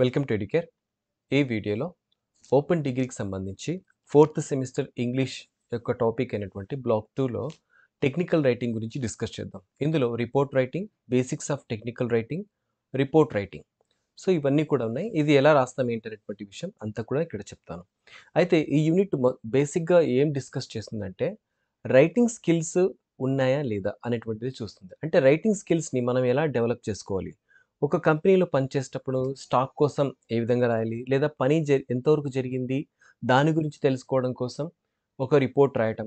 Welcome to educare ఈ వీడియోలో open డిగ్రీకి సంబంధించి ఫోర్త్ సెమిస్టర్ ఇంగ్లీష్ యొక్క టాపిక్ అయినటువంటి బ్లాక్ టూలో టెక్నికల్ రైటింగ్ గురించి డిస్కస్ చేద్దాం ఇందులో report writing basics of technical writing report writing so ఇవన్నీ కూడా ఉన్నాయి ఇది ఎలా రాస్తాం ఏంటనేటువంటి విషయం అంతా కూడా ఇక్కడ చెప్తాను అయితే ఈ యూనిట్ బేసిక్గా ఏం డిస్కస్ చేస్తుందంటే రైటింగ్ స్కిల్స్ ఉన్నాయా లేదా అనేటువంటిది చూస్తుంది అంటే రైటింగ్ స్కిల్స్ని మనం ఎలా డెవలప్ చేసుకోవాలి ఒక కంపెనీలో పనిచేసేటప్పుడు స్టాక్ కోసం ఏ విధంగా రాయాలి లేదా పని ఎంతవరకు జరిగింది దాని గురించి తెలుసుకోవడం కోసం ఒక రిపోర్ట్ రాయటం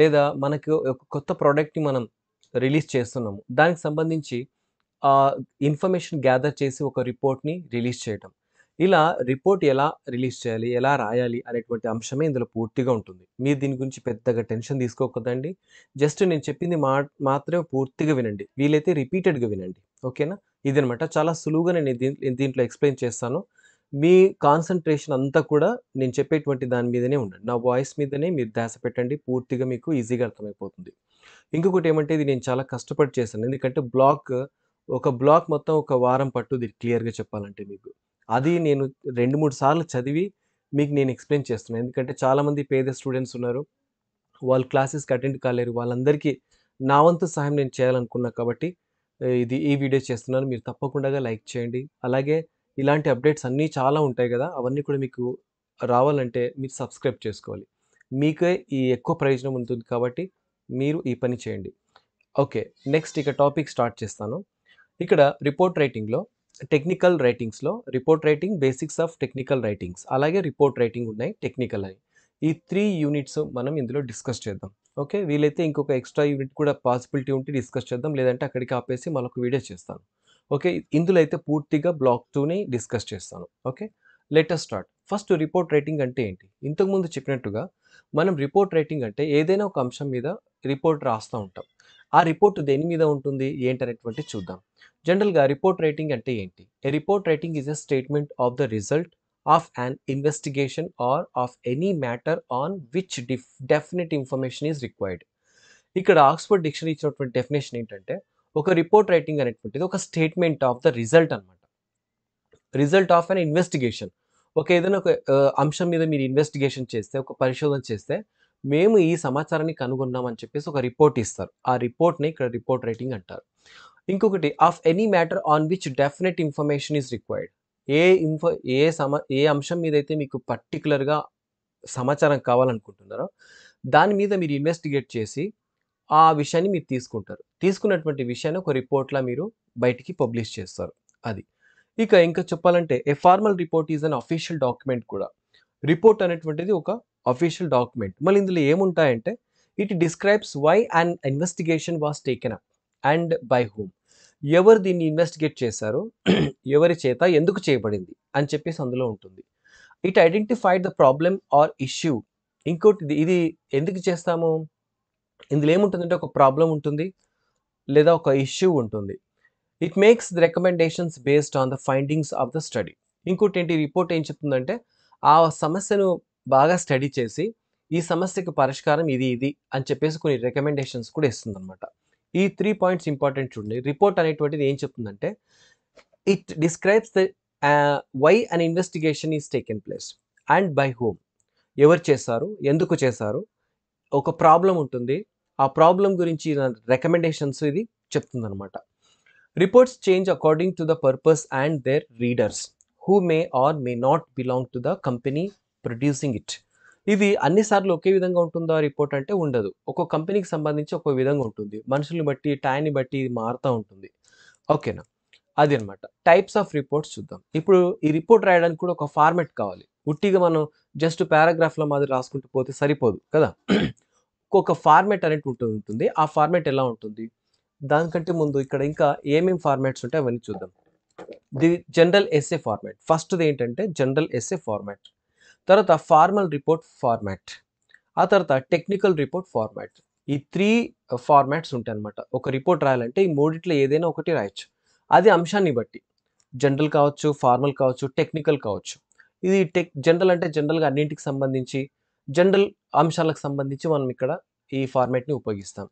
లేదా మనకు ఒక కొత్త ప్రోడక్ట్ని మనం రిలీజ్ చేస్తున్నాము దానికి సంబంధించి ఇన్ఫర్మేషన్ గ్యాదర్ చేసి ఒక రిపోర్ట్ని రిలీజ్ చేయటం ఇలా రిపోర్ట్ ఎలా రిలీజ్ చేయాలి ఎలా రాయాలి అనేటువంటి అంశమే ఇందులో పూర్తిగా ఉంటుంది మీరు దీని గురించి పెద్దగా టెన్షన్ తీసుకోకదండి జస్ట్ నేను చెప్పింది మా మాత్రమే పూర్తిగా వినండి వీలైతే రిపీటెడ్గా వినండి ఓకేనా ఇదనమాట చాలా సులువుగా నేను దీంట్లో ఎక్స్ప్లెయిన్ చేస్తాను మీ కాన్సన్ట్రేషన్ అంతా కూడా నేను చెప్పేటువంటి దాని మీదనే ఉండండి నా వాయిస్ మీదనే మీరు దాస పెట్టండి పూర్తిగా మీకు ఈజీగా అర్థమైపోతుంది ఇంకొకటి ఏమంటే ఇది నేను చాలా కష్టపడి చేశాను ఎందుకంటే బ్లాక్ ఒక బ్లాక్ మొత్తం ఒక వారం పట్టు ఇది క్లియర్గా చెప్పాలంటే మీకు అది నేను రెండు మూడు సార్లు చదివి మీకు నేను ఎక్స్ప్లెయిన్ చేస్తున్నాను ఎందుకంటే చాలామంది పేద స్టూడెంట్స్ ఉన్నారు వాళ్ళు క్లాసెస్కి అటెండ్ కాలేరు వాళ్ళందరికీ నా వంతు సహాయం నేను చేయాలనుకున్నా కాబట్టి ఇది ఈ వీడియో చేస్తున్నాను మీరు తప్పకుండా లైక్ చేయండి అలాగే ఇలాంటి అప్డేట్స్ అన్నీ చాలా ఉంటాయి కదా అవన్నీ కూడా మీకు రావాలంటే మీరు సబ్స్క్రైబ్ చేసుకోవాలి మీకే ఈ ఎక్కువ ప్రయోజనం ఉంటుంది కాబట్టి మీరు ఈ పని చేయండి ఓకే నెక్స్ట్ ఇక టాపిక్ స్టార్ట్ చేస్తాను ఇక్కడ రిపోర్ట్ రైటింగ్లో టెక్నికల్ రైటింగ్స్లో report writing basics of technical writings అలాగే రిపోర్ట్ రైటింగ్ ఉన్నాయి టెక్నికల్ అని ఈ త్రీ యూనిట్స్ మనం ఇందులో డిస్కస్ చేద్దాం ఓకే వీలైతే ఇంకొక ఎక్స్ట్రా యూనిట్ కూడా పాసిబిలిటీ ఉంటే డిస్కస్ చేద్దాం లేదంటే అక్కడికి ఆపేసి మనకు వీడియో చేస్తాను ఓకే ఇందులో అయితే పూర్తిగా బ్లాక్ టూని డిస్కస్ చేస్తాను okay letter start first report writing అంటే ఏంటి ఇంతకుముందు చెప్పినట్టుగా మనం రిపోర్ట్ రైటింగ్ అంటే ఏదైనా ఒక అంశం మీద రిపోర్ట్ రాస్తూ ఉంటాం ఆ రిపోర్ట్ దేని మీద ఉంటుంది ఏంటనేటువంటి చూద్దాం జనరల్గా రిపోర్ట్ రైటింగ్ అంటే ఏంటి a report writing is a statement of the result of an investigation or of any matter on which diff definite information is required ఇక్కడ ఆక్స్ఫర్డ్ డిక్షనరీ ఇచ్చినటువంటి డెఫినేషన్ ఏంటంటే ఒక రిపోర్ట్ రైటింగ్ అనేటువంటిది ఒక స్టేట్మెంట్ ఆఫ్ ద రిజల్ట్ అనమాట result of an investigation ఒక ఏదైనా ఒక అంశం మీద మీరు ఇన్వెస్టిగేషన్ చేస్తే ఒక పరిశోధన చేస్తే మేము ఈ సమాచారాన్ని కనుగొన్నామని చెప్పేసి ఒక రిపోర్ట్ ఇస్తారు ఆ రిపోర్ట్ని ఇక్కడ రిపోర్ట్ రైటింగ్ అంటారు ఇంకొకటి of any matter on which definite information is required ఏ ఇన్ఫ ఏ సమ ఏ అంశం మీదైతే మీకు పర్టికులర్గా సమాచారం కావాలనుకుంటున్నారో దాని మీద మీరు ఇన్వెస్టిగేట్ చేసి ఆ విషయాన్ని మీరు తీసుకుంటారు తీసుకున్నటువంటి విషయాన్ని ఒక రిపోర్ట్లా మీరు బయటికి పబ్లిష్ చేస్తారు అది ఇక ఇంకా చెప్పాలంటే a formal report is an official document కూడా రిపోర్ట్ అనేటువంటిది ఒక అఫీషియల్ డాక్యుమెంట్ మళ్ళీ ఇందులో ఏముంటాయంటే it describes why and investigation was taken up and by whom ఎవరు దీన్ని ఇన్వెస్టిగేట్ చేశారో ఎవరి చేత ఎందుకు చేయబడింది అని చెప్పేసి అందులో ఉంటుంది it identified the problem or issue ఇంకోటి ఇది ఎందుకు చేస్తాము ఇందులో ఏముంటుందంటే ఒక ప్రాబ్లం ఉంటుంది లేదా ఒక ఇష్యూ ఉంటుంది it makes the recommendations based on the findings of the study ఇంకోటి ఏంటి రిపోర్ట్ ఏం చెప్తుందంటే ఆ సమస్యను బాగా స్టడీ చేసి ఈ సమస్యకి పరిష్కారం ఇది ఇది అని చెప్పేసి కొన్ని రికమెండేషన్స్ కూడా అనమాట ఈ త్రీ పాయింట్స్ ఇంపార్టెంట్ చూడండి రిపోర్ట్ అనేటువంటిది ఏం చెప్తుందంటే it describes the why an investigation is taken place and by whom ఎవరు చేశారు ఎందుకు చేశారు ఒక ప్రాబ్లం ఉంటుంది ఆ ప్రాబ్లం గురించి రికమెండేషన్స్ ఇది చెప్తుందనమాట reports change according to the purpose and their readers who may or may not belong to the company producing it ఇది అన్నిసార్లు ఒకే విధంగా ఉంటుందా రిపోర్ట్ అంటే ఉండదు ఒక్కొక్క కంపెనీకి సంబంధించి ఒక్కో విధంగా ఉంటుంది మనుషుల్ని బట్టి టైంని బట్టి ఇది మారుతూ ఉంటుంది ఓకేనా అది అనమాట టైప్స్ ఆఫ్ రిపోర్ట్స్ చూద్దాం ఇప్పుడు ఈ రిపోర్ట్ రాయడానికి కూడా ఒక ఫార్మెట్ కావాలి ఉట్టిగా మనం జస్ట్ పారాగ్రాఫ్లో మాదిరి రాసుకుంటూ పోతే సరిపోదు కదా ఒక్కొక్క ఫార్మెట్ అనేది ఉంటుంది ఆ ఫార్మెట్ ఎలా ఉంటుంది దానికంటే ముందు ఇక్కడ ఇంకా ఏమేమి ఫార్మాట్స్ ఉంటాయి అవన్నీ చూద్దాం ది జనరల్ ఎస్ఏ ఫార్మాట్ ఫస్ట్ది ఏంటంటే జనరల్ ఎస్ఏ ఫార్మాట్ తర్వాత ఫార్మల్ రిపోర్ట్ ఫార్మాట్ ఆ తర్వాత టెక్నికల్ రిపోర్ట్ ఫార్మాట్ ఈ త్రీ ఫార్మాట్స్ ఉంటాయి అనమాట ఒక రిపోర్ట్ రాయాలంటే ఈ మూడిట్లో ఏదైనా ఒకటి రాయొచ్చు అది అంశాన్ని బట్టి జనరల్ కావచ్చు ఫార్మల్ కావచ్చు టెక్నికల్ కావచ్చు ఇది టెక్ జనరల్ అంటే జనరల్గా అన్నింటికి సంబంధించి జనరల్ అంశాలకు సంబంధించి మనం ఇక్కడ ఈ ఫార్మాట్ని ఉపయోగిస్తాం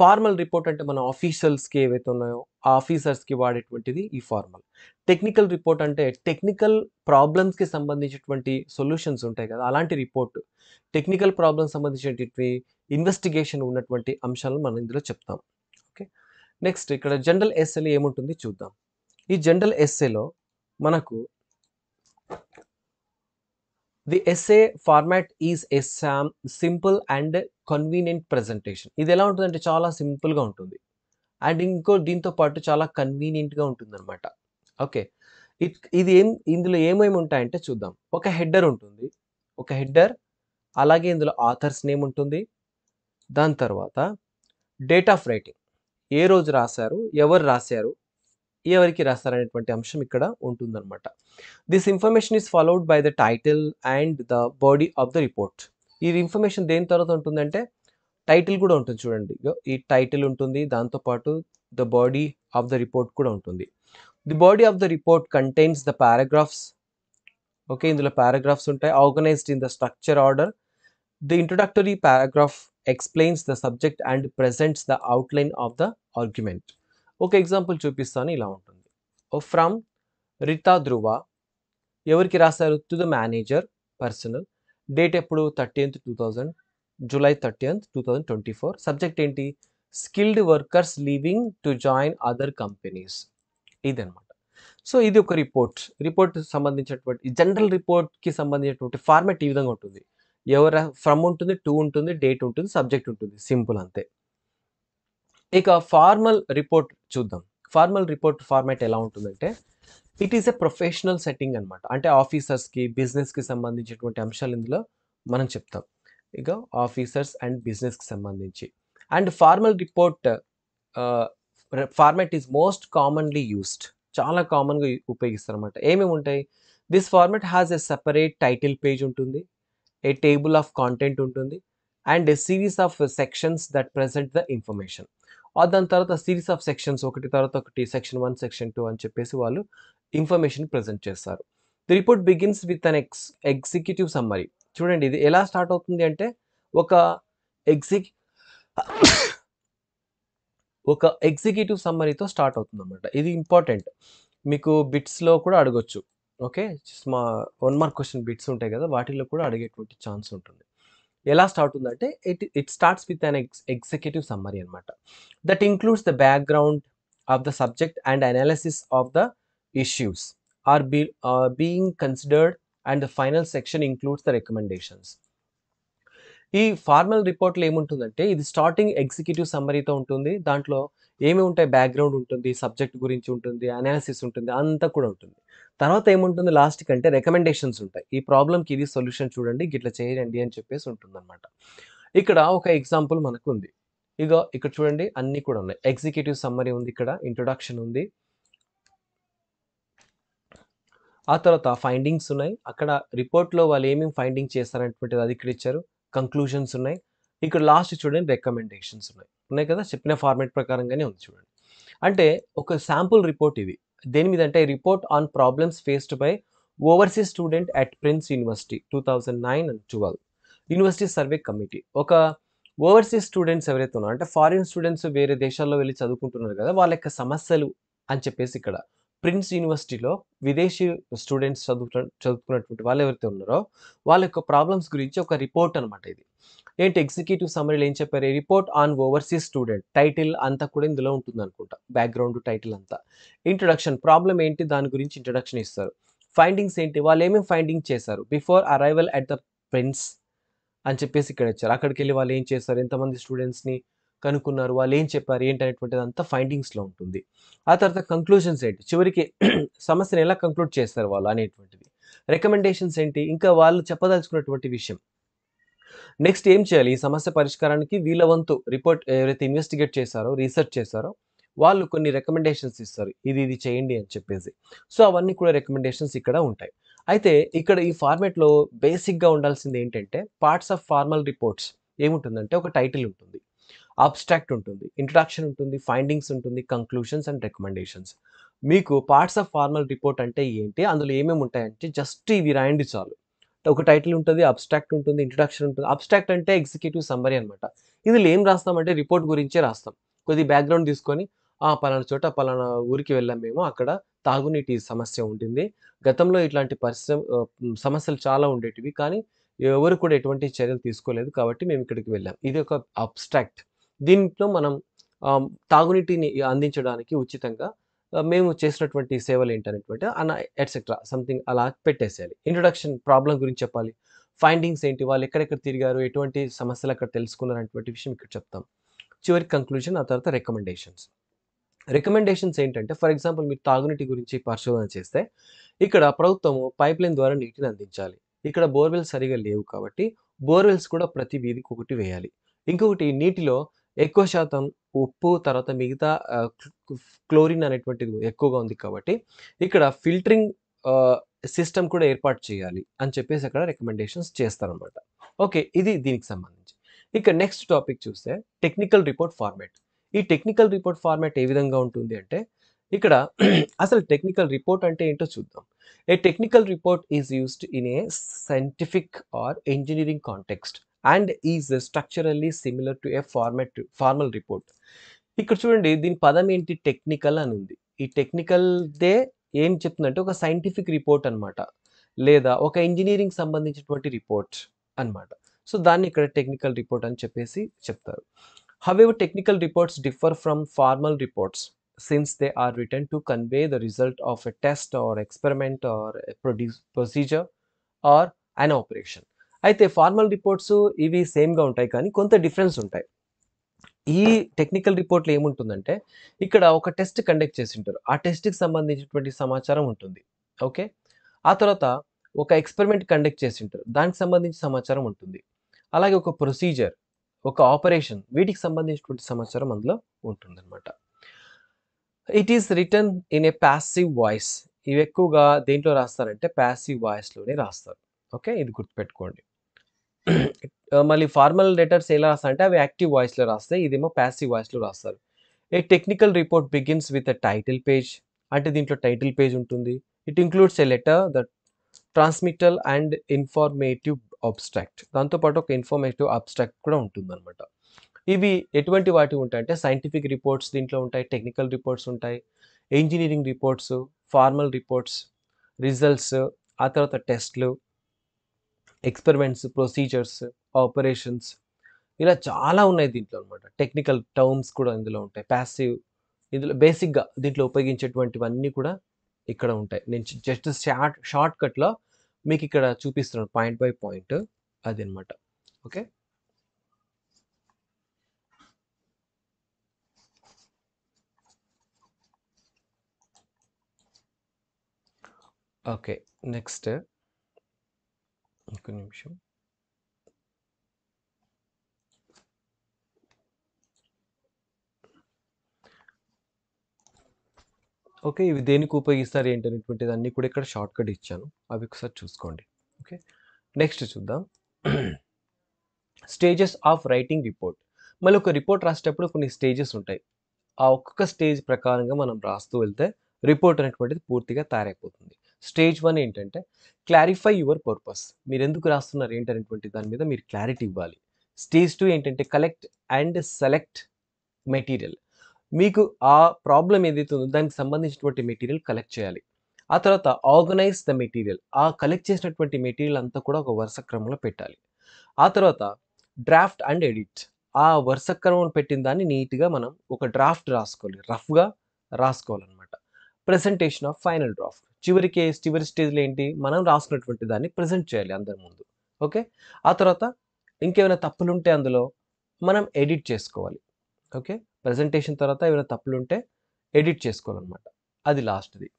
ఫార్మల్ రిపోర్ట్ అంటే మన ఆఫీషియల్స్కి ఏవైతే ఉన్నాయో ఆ ఆఫీసర్స్కి వాడేటువంటిది ఈ ఫార్మల్ టెక్నికల్ రిపోర్ట్ అంటే టెక్నికల్ ప్రాబ్లమ్స్కి సంబంధించినటువంటి సొల్యూషన్స్ ఉంటాయి కదా అలాంటి రిపోర్ట్ టెక్నికల్ ప్రాబ్లమ్స్ సంబంధించినటువంటి ఇన్వెస్టిగేషన్ ఉన్నటువంటి అంశాలను మనం ఇందులో చెప్తాం ఓకే నెక్స్ట్ ఇక్కడ జనరల్ ఎస్ఏలో ఏముంటుంది చూద్దాం ఈ జనరల్ ఎస్ఏలో మనకు ది ఎస్ఏ ఫార్మాట్ ఈజ్ ఎస్సామ్ సింపుల్ అండ్ కన్వీనియంట్ ప్రజెంటేషన్ ఇది ఎలా ఉంటుందంటే చాలా సింపుల్గా ఉంటుంది అండ్ ఇంకో దీంతో పాటు చాలా కన్వీనియంట్గా ఉంటుందన్నమాట ఓకే ఇది ఏం ఇందులో ఏమేమి ఉంటాయంటే చూద్దాం ఒక హెడ్డర్ ఉంటుంది ఒక హెడ్డర్ అలాగే ఇందులో ఆథర్స్ నేమ్ ఉంటుంది దాని తర్వాత డేట్ ఆఫ్ రైటింగ్ ఏ రోజు రాశారు ఎవరు రాశారు ఎవరికి రాస్తారనేటువంటి అంశం ఇక్కడ ఉంటుందన్నమాట this information is followed by the title and the body of the report ఈ ఇన్ఫర్మేషన్ దేని తర్వాత ఉంటుందంటే టైటిల్ కూడా ఉంటుంది చూడండి ఈ టైటిల్ ఉంటుంది దాంతోపాటు the body of the report కూడా ఉంటుంది the body of the report contains the paragraphs okay ఇందులో పారాగ్రాఫ్స్ ఉంటాయి organised in the structure order the introductory paragraph explains the subject and presents the outline of the argument ఒక example చూపిస్తాను ఇలా ఉంటుంది from Rita Dhruva ఎవరికి రాశారు to the manager personal date ఎప్పుడు thirteenth two thousand July thirteenth two thousand twenty four subject ఏంటి skilled workers leaving to join other companies ఇదనమాట so ఇది ఒక రిపోర్ట్ రిపోర్ట్ సంబంధించినటువంటి జనరల్ రిపోర్ట్కి సంబంధించినటువంటి ఫార్మేట్ ఈ విధంగా ఉంటుంది ఎవరు ఫ్రమ్ ఉంటుంది టూ ఉంటుంది డేట్ ఉంటుంది సబ్జెక్ట్ ఉంటుంది సింపుల్ అంతే ఇక ఫార్మల్ రిపోర్ట్ చూద్దాం ఫార్మల్ రిపోర్ట్ ఫార్మాట్ ఎలా ఉంటుందంటే it is a professional setting అనమాట అంటే ఆఫీసర్స్కి బిజినెస్కి సంబంధించినటువంటి అంశాలు ఇందులో మనం చెప్తాం ఇక ఆఫీసర్స్ అండ్ బిజినెస్కి సంబంధించి and formal report format is most commonly used చాలా కామన్గా ఉపయోగిస్తారు అనమాట ఏమేమి ఉంటాయి this format has a separate title page ఉంటుంది ఏ టేబుల్ ఆఫ్ కాంటెంట్ ఉంటుంది and a series of sections that present the information దాని తర్వాత సిరీస్ ఆఫ్ సెక్షన్స్ ఒకటి తర్వాత ఒకటి సెక్షన్ వన్ సెక్షన్ టూ అని చెప్పేసి వాళ్ళు ఇన్ఫర్మేషన్ ప్రజెంట్ చేస్తారు the report begins with an ex executive summary చూడండి ఇది ఎలా స్టార్ట్ అవుతుంది అంటే ఒక ఎగ్జిక్ ఒక ఎగ్జిక్యూటివ్ సమ్మరీతో స్టార్ట్ అవుతుంది అనమాట ఇది ఇంపార్టెంట్ మీకు బిట్స్లో కూడా అడగొచ్చు ఓకే మా వన్ మార్క్ క్వశ్చన్ బిట్స్ ఉంటాయి కదా వాటిలో కూడా అడిగేటువంటి ఛాన్స్ ఉంటుంది ఎలా స్టార్ట్ ఉందంటే it it starts with an ex executive summary అనమాట that includes the background of the subject and analysis of the issues are be being considered and the final section includes the recommendations ఈ formal రిపోర్ట్లో ఏముంటుందంటే ఇది starting executive సమ్మరీతో ఉంటుంది దాంట్లో ఏమి ఉంటాయి background ఉంటుంది సబ్జెక్ట్ గురించి ఉంటుంది అనాలిసిస్ ఉంటుంది అంతా కూడా ఉంటుంది తర్వాత ఏముంటుంది లాస్ట్ కంటే రికమెండేషన్స్ ఉంటాయి ఈ ప్రాబ్లమ్కి ఇది సొల్యూషన్ చూడండి గిట్లా చేయండి అని చెప్పేసి ఉంటుందన్నమాట ఇక్కడ ఒక ఎగ్జాంపుల్ మనకు ఉంది ఇక ఇక్కడ చూడండి అన్నీ కూడా ఉన్నాయి ఎగ్జిక్యూటివ్ సమ్మరీ ఉంది ఇక్కడ ఇంట్రొడక్షన్ ఉంది ఆ తర్వాత ఫైండింగ్స్ ఉన్నాయి అక్కడ రిపోర్ట్లో వాళ్ళు ఏమేమి ఫైండింగ్ చేస్తారనేటువంటిది అది ఇక్కడ ఇచ్చారు కంక్లూషన్స్ ఉన్నాయి ఇక్కడ లాస్ట్ చూడండి రికమెండేషన్స్ ఉన్నాయి ఉన్నాయి కదా చెప్పిన ఫార్మేట్ ప్రకారంగానే ఉంది చూడండి అంటే ఒక శాంపుల్ రిపోర్ట్ ఇది దేని మీద అంటే report on problems faced by overseas student at Prince University two thousand nine and twelve university survey committee ఒక ఓవర్సీస్ స్టూడెంట్స్ ఎవరైతే ఉన్నారో అంటే ఫారిన్ స్టూడెంట్స్ వేరే దేశాల్లో వెళ్ళి చదువుకుంటున్నారు కదా వాళ్ళ యొక్క సమస్యలు అని చెప్పేసి ఇక్కడ ప్రిన్స్ యూనివర్సిటీలో విదేశీ స్టూడెంట్స్ చదువుతున్న చదువుకున్నటువంటి వాళ్ళు ఎవరైతే ఉన్నారో వాళ్ళ యొక్క ప్రాబ్లమ్స్ గురించి ఒక రిపోర్ట్ అనమాట ఇది ఏంటి ఎగ్జిక్యూటివ్ సమరీలో ఏం చెప్పారు report on overseas student title అంతా కూడా ఇందులో ఉంటుంది అనుకుంటా బ్యాక్గ్రౌండ్ టైటిల్ అంతా ఇంట్రడక్షన్ ప్రాబ్లం ఏంటి దాని గురించి ఇంట్రడక్షన్ ఇస్తారు ఫైండింగ్స్ ఏంటి వాళ్ళు ఏమేమి ఫైండింగ్ చేశారు before arrival at the Prince అని చెప్పేసి ఇక్కడ వచ్చారు అక్కడికి వెళ్ళి వాళ్ళు ఏం చేస్తారు ఎంతమంది స్టూడెంట్స్ని కనుక్కున్నారు వాళ్ళు ఏం చెప్పారు ఏంటనేటువంటిది అంతా ఫైండింగ్స్లో ఉంటుంది ఆ తర్వాత కంక్లూషన్స్ ఏంటి చివరికి సమస్యను ఎలా కంక్లూడ్ చేస్తారు వాళ్ళు అనేటువంటిది రికమెండేషన్స్ ఏంటి ఇంకా వాళ్ళు చెప్పదలుచుకున్నటువంటి విషయం నెక్స్ట్ ఏం చేయాలి ఈ సమస్య పరిష్కారానికి వీళ్ళ వంతు రిపోర్ట్ ఎవరైతే ఇన్వెస్టిగేట్ చేశారో రీసెర్చ్ చేశారో వాళ్ళు కొన్ని రికమెండేషన్స్ ఇస్తారు ఇది ఇది చేయండి అని చెప్పేసి సో అవన్నీ కూడా రికమెండేషన్స్ ఇక్కడ ఉంటాయి అయితే ఇక్కడ ఈ ఫార్మేట్లో బేసిక్గా ఉండాల్సింది ఏంటంటే పార్ట్స్ ఆఫ్ ఫార్మల్ రిపోర్ట్స్ ఏముంటుందంటే ఒక టైటిల్ ఉంటుంది అబ్స్ట్రాక్ట్ ఉంటుంది ఇంట్రడక్షన్ ఉంటుంది ఫైండింగ్స్ ఉంటుంది కంక్లూషన్స్ అండ్ రికమెండేషన్స్ మీకు పార్ట్స్ ఆఫ్ ఫార్మల్ రిపోర్ట్ అంటే ఏంటి అందులో ఏమేమి ఉంటాయంటే జస్ట్ ఇవి రాయండి చాలు ఒక టైటిల్ ఉంటుంది అబ్స్ట్రాక్ట్ ఉంటుంది ఇంట్రడక్షన్ ఉంటుంది అబ్స్ట్రాక్ట్ అంటే ఎగ్జిక్యూటివ్ సమ్మరీ అనమాట ఇందులో ఏం రాస్తామంటే రిపోర్ట్ గురించే రాస్తాం కొద్ది బ్యాక్గ్రౌండ్ తీసుకొని పలానా చోట పలానా ఊరికి వెళ్ళాం మేము అక్కడ తాగునీటి సమస్య ఉంటుంది గతంలో ఇట్లాంటి పరిశ్రమ సమస్యలు చాలా ఉండేటివి కానీ ఎవరు కూడా ఎటువంటి చర్యలు తీసుకోలేదు కాబట్టి మేము ఇక్కడికి వెళ్ళాం ఇది ఒక అబ్స్ట్రాక్ట్ దీంట్లో మనం తాగునీటిని అందించడానికి ఉచితంగా మేము చేసినటువంటి సేవలు ఏంటనేటువంటి అన్న ఎట్సెట్రా సంథింగ్ అలా పెట్టేసేయాలి ఇంట్రొడక్షన్ ప్రాబ్లం గురించి చెప్పాలి ఫైండింగ్స్ ఏంటి వాళ్ళు ఎక్కడెక్కడ తిరిగారు ఎటువంటి సమస్యలు అక్కడ తెలుసుకున్నారు అనేటువంటి విషయం ఇక్కడ చెప్తాం చివరి కంక్లూజన్ ఆ తర్వాత రికమెండేషన్స్ రికమెండేషన్స్ ఏంటంటే ఫర్ ఎగ్జాంపుల్ మీరు తాగునీటి గురించి పరిశోధన చేస్తే ఇక్కడ ప్రభుత్వము పైప్ లైన్ ద్వారా నీటిని అందించాలి ఇక్కడ బోర్వెల్స్ సరిగా లేవు కాబట్టి బోర్వెల్స్ కూడా ప్రతి వీధికి ఒకటి వేయాలి ఇంకొకటి నీటిలో ఎక్కువ శాతం ఉప్పు తర్వాత మిగతా క్లోరిన్ అనేటువంటిది ఎక్కువగా ఉంది కాబట్టి ఇక్కడ ఫిల్టరింగ్ సిస్టమ్ కూడా ఏర్పాటు చేయాలి అని చెప్పేసి అక్కడ రికమెండేషన్స్ చేస్తారనమాట ఓకే ఇది దీనికి సంబంధించి ఇక నెక్స్ట్ టాపిక్ చూస్తే టెక్నికల్ రిపోర్ట్ ఫార్మాట్ ఈ టెక్నికల్ రిపోర్ట్ ఫార్మాట్ ఏ విధంగా ఉంటుంది అంటే ఇక్కడ అసలు టెక్నికల్ రిపోర్ట్ అంటే ఏంటో చూద్దాం a technical report is used in a scientific or engineering context and is structurally similar to a format formal report ఇక్కడ చూడండి దీని పదం ఏంటి టెక్నికల్ అని ఉంది ఈ టెక్నికల్దే ఏం చెప్తుందంటే ఒక సైంటిఫిక్ రిపోర్ట్ అనమాట లేదా ఒక ఇంజనీరింగ్ సంబంధించినటువంటి రిపోర్ట్ అనమాట సో దాన్ని ఇక్కడ టెక్నికల్ రిపోర్ట్ అని చెప్పేసి చెప్తారు however technical reports differ from formal reports since they are written to convey the result of a test or experiment or produce procedure or an operation అయితే ఫార్మల్ రిపోర్ట్స్ ఇవి సేమ్గా ఉంటాయి కానీ కొంత డిఫరెన్స్ ఉంటాయి ఈ టెక్నికల్ రిపోర్ట్లో ఏముంటుందంటే ఇక్కడ ఒక టెస్ట్ కండక్ట్ చేసి ఉంటారు ఆ టెస్ట్కి సంబంధించినటువంటి సమాచారం ఉంటుంది ఓకే ఆ తర్వాత ఒక ఎక్స్పెరిమెంట్ కండక్ట్ చేసి ఉంటారు దానికి సంబంధించి సమాచారం ఉంటుంది అలాగే ఒక ప్రొసీజర్ ఒక ఆపరేషన్ వీటికి సంబంధించినటువంటి సమాచారం అందులో అనమాట it is written in a passive voice ఇవి ఎక్కువగా దేంట్లో రాస్తారంటే ప్యాసివ్ వాయిస్లోనే రాస్తారు ఓకే ఇది గుర్తుపెట్టుకోండి మళ్ళీ ఫార్మల్ లెటర్స్ ఎలా రాస్తా అంటే అవి యాక్టివ్ వాయిస్లో రాస్తాయి ఇదేమో ప్యాసివ్ వాయిస్లో రాస్తారు a technical report begins with a title page అంటే దీంట్లో టైటిల్ పేజ్ ఉంటుంది it includes a letter the transmittal and informative abstract దాంతోపాటు ఒక ఇన్ఫార్మేటివ్ అబ్స్ట్రాక్ట్ కూడా ఉంటుందన్నమాట ఇవి ఎటువంటి వాటి ఉంటాయంటే సైంటిఫిక్ రిపోర్ట్స్ దీంట్లో ఉంటాయి టెక్నికల్ రిపోర్ట్స్ ఉంటాయి engineering reports formal reports results ఆ తర్వాత టెస్ట్లు ఎక్స్పెరిమెంట్స్ ప్రొసీజర్స్ ఆపరేషన్స్ ఇలా చాలా ఉన్నాయి దీంట్లో అనమాట టెక్నికల్ టర్మ్స్ కూడా ఇందులో ఉంటాయి ప్యాసివ్ ఇందులో బేసిక్గా దీంట్లో ఉపయోగించేటువంటివన్నీ కూడా ఇక్కడ ఉంటాయి నేను జస్ట్ షార్ట్ షార్ట్ కట్లో మీకు ఇక్కడ చూపిస్తున్నాను పాయింట్ బై పాయింట్ అది అనమాట ఓకే ఓకే నెక్స్ట్ ఒక నిమిషం ఓకే ఇవి దేనికి ఉపయోగిస్తారు ఏంటి అనేటువంటిది అన్నీ కూడా ఇక్కడ షార్ట్ కట్ ఇచ్చాను అవి ఒకసారి చూసుకోండి ఓకే నెక్స్ట్ చూద్దాం స్టేజెస్ ఆఫ్ రైటింగ్ రిపోర్ట్ మళ్ళీ ఒక రిపోర్ట్ రాసేటప్పుడు కొన్ని స్టేజెస్ ఉంటాయి ఆ ఒక్కొక్క స్టేజ్ ప్రకారంగా మనం రాస్తూ వెళ్తే రిపోర్ట్ అనేటువంటిది పూర్తిగా తయారైపోతుంది స్టేజ్ వన్ ఏంటంటే క్లారిఫై యువర్ పర్పస్ మీరు ఎందుకు రాస్తున్నారు ఏంటనేటువంటి దాని మీద మీరు క్లారిటీ ఇవ్వాలి స్టేజ్ టూ ఏంటంటే కలెక్ట్ అండ్ సెలెక్ట్ మెటీరియల్ మీకు ఆ ప్రాబ్లం ఏదైతే ఉందో దానికి సంబంధించినటువంటి మెటీరియల్ కలెక్ట్ చేయాలి ఆ తర్వాత ఆర్గనైజ్ ద మెటీరియల్ ఆ కలెక్ట్ చేసినటువంటి మెటీరియల్ అంతా కూడా ఒక వరుస క్రమంలో పెట్టాలి ఆ తర్వాత డ్రాఫ్ట్ అండ్ ఎడిట్ ఆ వరుస క్రమం పెట్టిన దాన్ని నీట్గా మనం ఒక డ్రాఫ్ట్ రాసుకోవాలి రఫ్గా రాసుకోవాలన్నమాట ప్రెసెంటేషన్ ఆఫ్ ఫైనల్ డ్రాఫ్ట్ చివరికి చివరి స్టేజ్లో ఏంటి మనం రాసుకున్నటువంటి దాన్ని ప్రజెంట్ చేయాలి అందరి ముందు ఓకే ఆ తర్వాత ఇంకేమైనా తప్పులు ఉంటే అందులో మనం ఎడిట్ చేసుకోవాలి ఓకే ప్రజెంటేషన్ తర్వాత ఏమైనా తప్పులు ఉంటే ఎడిట్ చేసుకోవాలన్నమాట అది లాస్ట్ది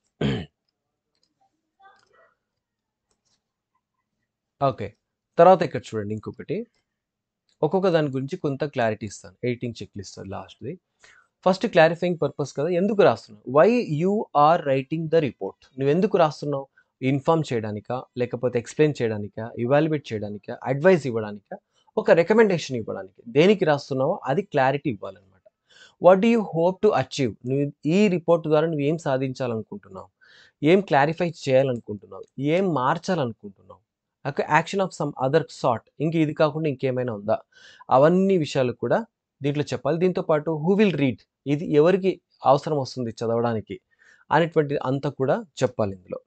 ఓకే తర్వాత ఇక్కడ చూడండి ఇంకొకటి ఒక్కొక్క దాని గురించి కొంత క్లారిటీ ఇస్తాను ఎడిటింగ్ చెక్ ఇస్తాను లాస్ట్ది ఫస్ట్ క్లారిఫైయింగ్ పర్పస్ కదా ఎందుకు రాస్తున్నావు why you are writing the report నువ్వు ఎందుకు రాస్తున్నావు ఇన్ఫామ్ చేయడానిక లేకపోతే ఎక్స్ప్లెయిన్ చేయడానిక ఇవాల్యుయేట్ చేయడానిక అడ్వైజ్ ఇవ్వడానిక ఒక రికమెండేషన్ ఇవ్వడానికి దేనికి రాస్తున్నావో అది క్లారిటీ ఇవ్వాలన్నమాట what do you hope to achieve నువ్వు ఈ రిపోర్ట్ ద్వారా నువ్వు ఏం సాధించాలనుకుంటున్నావు ఏం క్లారిఫై చేయాలనుకుంటున్నావు ఏం మార్చాలనుకుంటున్నావు action of some other sort ఇంక ఇది కాకుండా ఇంకేమైనా ఉందా అవన్నీ విషయాలు కూడా దీంట్లో చెప్పాలి దీంతోపాటు హూ విల్ రీడ్ ఇది ఎవరికి అవసరం వస్తుంది చదవడానికి అనేటువంటి అంతా కూడా చెప్పాలి ఇందులో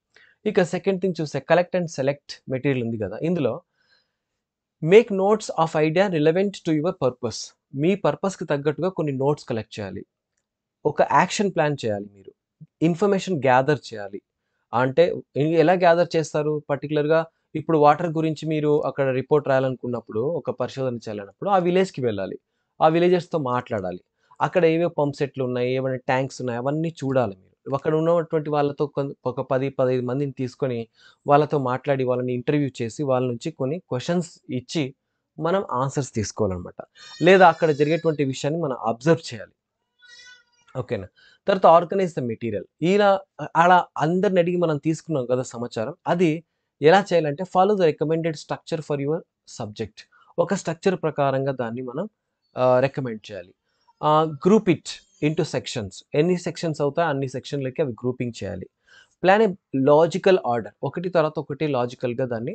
ఇక సెకండ్ థింగ్ చూస్తే కలెక్ట్ అండ్ సెలెక్ట్ మెటీరియల్ ఉంది కదా ఇందులో make notes of idea relevant to your purpose మీ పర్పస్కి తగ్గట్టుగా కొన్ని నోట్స్ కలెక్ట్ చేయాలి ఒక యాక్షన్ ప్లాన్ చేయాలి మీరు ఇన్ఫర్మేషన్ గ్యాదర్ చేయాలి అంటే ఎలా గ్యాదర్ చేస్తారు పర్టికులర్గా ఇప్పుడు వాటర్ గురించి మీరు అక్కడ రిపోర్ట్ రాయాలనుకున్నప్పుడు ఒక పరిశోధన చేయాలన్నప్పుడు ఆ విలేజ్కి వెళ్ళాలి ఆ విలేజెస్తో మాట్లాడాలి అక్కడ ఏమేమి పంప్ సెట్లు ఉన్నాయి ఏమైనా ట్యాంక్స్ ఉన్నాయి అవన్నీ చూడాలి మీరు అక్కడ ఉన్నటువంటి వాళ్ళతో ఒక పది పదిహేను మందిని తీసుకొని వాళ్ళతో మాట్లాడి వాళ్ళని ఇంటర్వ్యూ చేసి వాళ్ళ నుంచి కొన్ని క్వశ్చన్స్ ఇచ్చి మనం ఆన్సర్స్ తీసుకోవాలన్నమాట లేదా అక్కడ జరిగేటువంటి విషయాన్ని మనం అబ్జర్వ్ చేయాలి ఓకేనా తర్వాత ఆర్గనైజ్ ద మెటీరియల్ ఇలా అలా అందరిని అడిగి మనం తీసుకున్నాం కదా సమాచారం అది ఎలా చేయాలంటే follow the recommended structure for your subject ఒక స్ట్రక్చర్ ప్రకారంగా దాన్ని మనం రికమెండ్ చేయాలి గ్రూప్ ఇట్ ఇంటూ సెక్షన్స్ ఎన్ని సెక్షన్స్ అవుతాయో అన్ని సెక్షన్లకి అవి గ్రూపింగ్ చేయాలి ప్లాన్ ఏ లాజికల్ ఆర్డర్ ఒకటి తర్వాత ఒకటి లాజికల్గా దాన్ని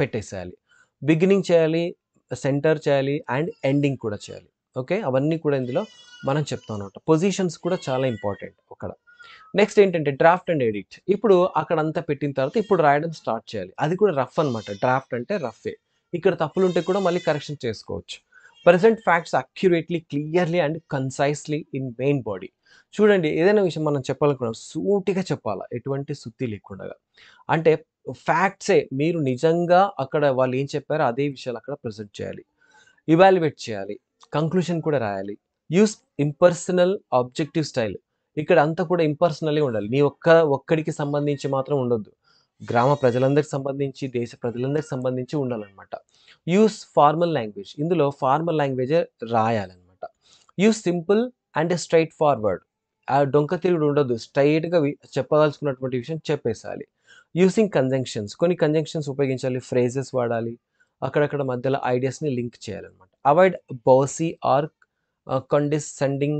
పెట్టేసేయాలి బిగినింగ్ చేయాలి సెంటర్ చేయాలి అండ్ ఎండింగ్ కూడా చేయాలి ఓకే అవన్నీ కూడా ఇందులో మనం చెప్తాం అనమాట పొజిషన్స్ కూడా చాలా ఇంపార్టెంట్ అక్కడ నెక్స్ట్ ఏంటంటే డ్రాఫ్ట్ అండ్ ఎడిట్ ఇప్పుడు అక్కడ అంతా పెట్టిన తర్వాత ఇప్పుడు రాయడం స్టార్ట్ చేయాలి అది కూడా రఫ్ అనమాట డ్రాఫ్ట్ అంటే రఫ్ ఇక్కడ తప్పులుంటే కూడా మళ్ళీ కరెక్షన్ చేసుకోవచ్చు present facts accurately clearly and concisely in main body చూడండి ఏదైనా విషయం మనం చెప్పాలనుకున్నాం సూటిగా చెప్పాలా ఎటువంటి శుద్ధి లేకుండా అంటే ఫ్యాక్ట్సే మీరు నిజంగా అక్కడ వాళ్ళు ఏం చెప్పారో అదే విషయాలు అక్కడ ప్రజెంట్ చేయాలి ఇవాల్యుయేట్ చేయాలి కంక్లూషన్ కూడా రాయాలి యూస్ ఇంపర్సనల్ ఆబ్జెక్టివ్ స్టైల్ ఇక్కడ అంతా కూడా ఇంపర్సనల్గా ఉండాలి నీ ఒక్క ఒక్కడికి సంబంధించి మాత్రం ఉండొద్దు గ్రామ ప్రజలందరికి సంబంధించి దేశ ప్రజలందరికి సంబంధించి ఉండాలన్నమాట యూస్ ఫార్మల్ లాంగ్వేజ్ ఇందులో ఫార్మల్ లాంగ్వేజే రాయాలన్నమాట use simple and straight forward ఆ డొంక తిరుగుడు ఉండదు స్ట్రైట్గా చెప్పదలుచుకున్నటువంటి విషయం చెప్పేసాలి యూసింగ్ కంజంక్షన్స్ కొన్ని కంజంక్షన్స్ ఉపయోగించాలి ఫ్రేజెస్ వాడాలి అక్కడక్కడ మధ్యలో ఐడియాస్ని లింక్ చేయాలన్నమాట avoid bossy or condescending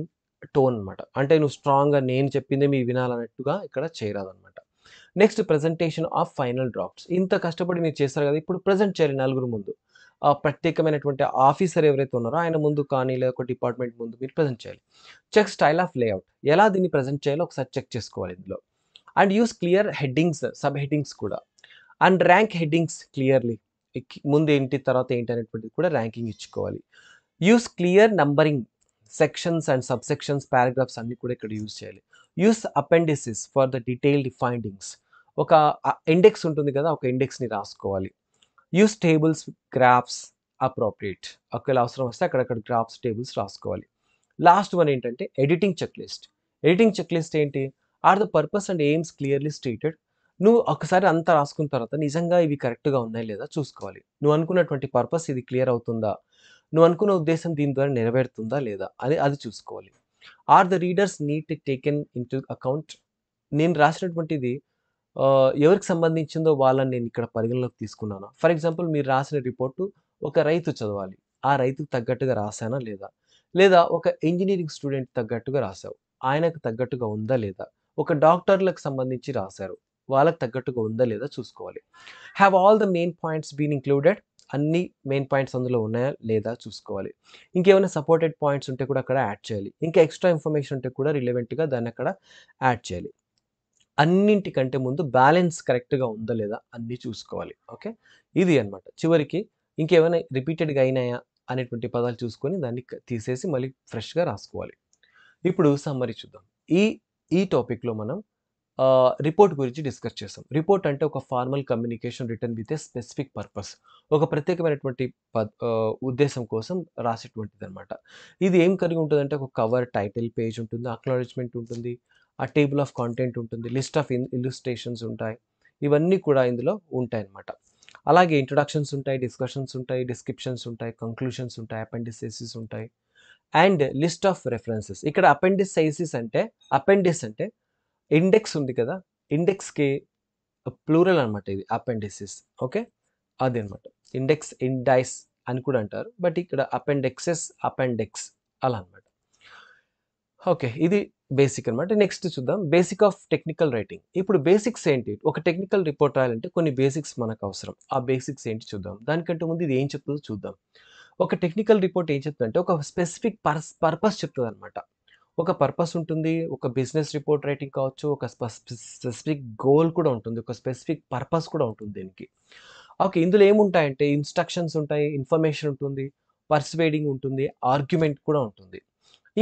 tone అనమాట అంటే నువ్వు స్ట్రాంగ్గా నేను చెప్పిందే మీ వినాలన్నట్టుగా ఇక్కడ చేయరాదన్నమాట next presentation of final drafts ఇంత కష్టపడి మీరు చేస్తారు కదా ఇప్పుడు ప్రజెంట్ చేయాలి నలుగురు ముందు ఆ ప్రత్యేకమైనటువంటి ఆఫీసర్ ఎవరైతే ఉన్నారో ఆయన ముందు కానీ లేదా ఒక డిపార్ట్మెంట్ ముందు మీరు ప్రజెంట్ చేయాలి చెక్ స్టైల్ ఆఫ్ లేఅవుట్ ఎలా దీన్ని ప్రజెంట్ చేయాలో ఒకసారి చెక్ చేసుకోవాలి ఇందులో and use clear headings sub headings కూడా అండ్ ర్యాంక్ హెడ్డింగ్స్ క్లియర్లీ ముందు ఏంటి తర్వాత ఏంటి అనేటువంటిది కూడా ర్యాంకింగ్ ఇచ్చుకోవాలి use clear numbering sections and sub sections paragraphs అన్ని కూడా ఇక్కడ యూస్ చేయాలి use appendices for the detailed findings ఒక ఇండెక్స్ ఉంటుంది కదా ఒక ఇండెక్స్ని రాసుకోవాలి యూస్ టేబుల్స్ గ్రాఫ్స్ అప్రోప్రియేట్ ఒకవేళ అవసరం వస్తే అక్కడక్కడ గ్రాఫ్స్ టేబుల్స్ రాసుకోవాలి లాస్ట్ వన్ ఏంటంటే editing check list editing check list ఏంటి are the purpose and aims clearly stated నువ్వు ఒకసారి అంతా రాసుకున్న తర్వాత నిజంగా ఇవి కరెక్ట్గా ఉన్నాయి లేదా చూసుకోవాలి నువ్వు అనుకున్నటువంటి పర్పస్ ఇది క్లియర్ అవుతుందా నువ్వు అనుకున్న ఉద్దేశం దీని ద్వారా నెరవేరుతుందా లేదా అది అది చూసుకోవాలి are the readers need taken in account నేను రాసినటువంటిది ఎవరికి సంబంధించిందో వాళ్ళని నేను ఇక్కడ పరిగణలోకి తీసుకున్నాను ఫర్ ఎగ్జాంపుల్ మీరు రాసిన రిపోర్టు ఒక రైతు చదవాలి ఆ రైతుకు తగ్గట్టుగా రాశానా లేదా లేదా ఒక ఇంజనీరింగ్ స్టూడెంట్ తగ్గట్టుగా రాశావు ఆయనకు తగ్గట్టుగా ఉందా లేదా ఒక డాక్టర్లకు సంబంధించి రాశారు వాళ్ళకు తగ్గట్టుగా ఉందా లేదా చూసుకోవాలి have all the main points been included అన్ని మెయిన్ పాయింట్స్ అందులో ఉన్నాయా లేదా చూసుకోవాలి ఇంకేమైనా సపోర్టెడ్ పాయింట్స్ ఉంటే కూడా అక్కడ యాడ్ చేయాలి ఇంకా ఎక్స్ట్రా ఇన్ఫర్మేషన్ ఉంటే కూడా రిలవెంట్గా దాన్ని అక్కడ యాడ్ చేయాలి అన్నింటికంటే ముందు బ్యాలెన్స్ కరెక్ట్గా ఉందా లేదా అన్నీ చూసుకోవాలి ఓకే ఇది అనమాట చివరికి ఇంకేమైనా రిపీటెడ్గా అయినాయా అనేటువంటి పదాలు చూసుకొని దాన్ని తీసేసి మళ్ళీ ఫ్రెష్గా రాసుకోవాలి ఇప్పుడు సమ్మరీ చూద్దాం ఈ ఈ టాపిక్లో మనం రిపోర్ట్ గురించి డిస్కస్ చేస్తాం రిపోర్ట్ అంటే ఒక formal communication written with a specific purpose ఒక ప్రత్యేకమైనటువంటి ఉద్దేశం కోసం రాసేటువంటిది అనమాట ఇది ఏం కలిగి ఉంటుందంటే ఒక కవర్ టైటిల్ పేజ్ ఉంటుంది అక్నాలజ్మెంట్ ఉంటుంది ఆ టేబుల్ ఆఫ్ కాంటెంట్ ఉంటుంది లిస్ట్ ఆఫ్ ఇల్లుస్ట్రేషన్స్ ఉంటాయి ఇవన్నీ కూడా ఇందులో ఉంటాయి అన్నమాట అలాగే ఇంట్రొడక్షన్స్ ఉంటాయి డిస్కషన్స్ ఉంటాయి డిస్క్రిప్షన్స్ ఉంటాయి కంక్లూషన్స్ ఉంటాయి అపెండిసైసిస్ ఉంటాయి అండ్ లిస్ట్ ఆఫ్ రెఫరెన్సెస్ ఇక్కడ అపెండిసైసిస్ అంటే అపెండిస్ అంటే ఇండెక్స్ ఉంది కదా ఇండెక్స్కి ప్లూరల్ అనమాట ఇది అపెండిసిస్ ఓకే అది అనమాట ఇండెక్స్ ఇండైస్ అని కూడా అంటారు బట్ ఇక్కడ అపెండెక్సెస్ అపెండెక్స్ అలా అనమాట ఓకే ఇది బేసిక్ అనమాట నెక్స్ట్ చూద్దాం బేసిక్ ఆఫ్ టెక్నికల్ రైటింగ్ ఇప్పుడు బేసిక్స్ ఏంటి ఒక టెక్నికల్ రిపోర్ట్ రాయాలంటే కొన్ని బేసిక్స్ మనకు అవసరం ఆ బేసిక్స్ ఏంటి చూద్దాం దానికంటే ముందు ఇది ఏం చెప్తుందో చూద్దాం ఒక టెక్నికల్ రిపోర్ట్ ఏం చెప్తుందంటే ఒక స్పెసిఫిక్ పర్స్ పర్పస్ చెప్తుంది అనమాట ఒక పర్పస్ ఉంటుంది ఒక బిజినెస్ రిపోర్ట్ రైటింగ్ కావచ్చు ఒక స్పెసిఫిక్ గోల్ కూడా ఉంటుంది ఒక స్పెసిఫిక్ పర్పస్ కూడా ఉంటుంది దీనికి ఓకే ఇందులో ఏముంటాయంటే ఇన్స్ట్రక్షన్స్ ఉంటాయి ఇన్ఫర్మేషన్ ఉంటుంది పర్సువేడింగ్ ఉంటుంది ఆర్గ్యుమెంట్ కూడా ఉంటుంది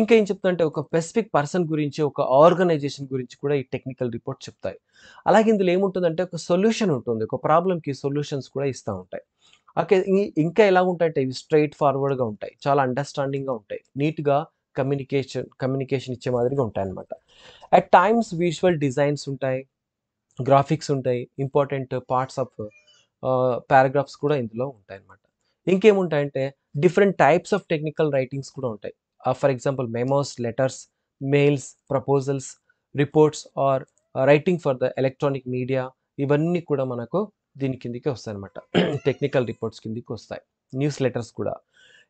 ఇంకా ఏం చెప్తుందంటే ఒక స్పెసిఫిక్ పర్సన్ గురించి ఒక ఆర్గనైజేషన్ గురించి కూడా ఈ టెక్నికల్ రిపోర్ట్ చెప్తాయి అలాగే ఇందులో ఏముంటుందంటే ఒక సొల్యూషన్ ఉంటుంది ఒక ప్రాబ్లంకి సొల్యూషన్స్ కూడా ఇస్తూ ఉంటాయి ఓకే ఇంకా ఎలా ఉంటాయంటే ఇవి స్ట్రైట్ ఫార్వర్డ్గా ఉంటాయి చాలా అండర్స్టాండింగ్గా ఉంటాయి నీట్గా కమ్యూనికేషన్ కమ్యూనికేషన్ ఇచ్చే మాదిరిగా ఉంటాయి అనమాట అట్ టైమ్స్ విజువల్ డిజైన్స్ ఉంటాయి గ్రాఫిక్స్ ఉంటాయి ఇంపార్టెంట్ పార్ట్స్ ఆఫ్ పారాగ్రాఫ్స్ కూడా ఇందులో ఉంటాయి అనమాట ఇంకేముంటాయంటే different types of technical writings కూడా ఉంటాయి for example memos letters mails proposals reports or writing for the electronic media ఇవన్నీ కూడా మనకు దీని కిందికి వస్తాయి అనమాట టెక్నికల్ రిపోర్ట్స్ కిందికి వస్తాయి న్యూస్ లెటర్స్ కూడా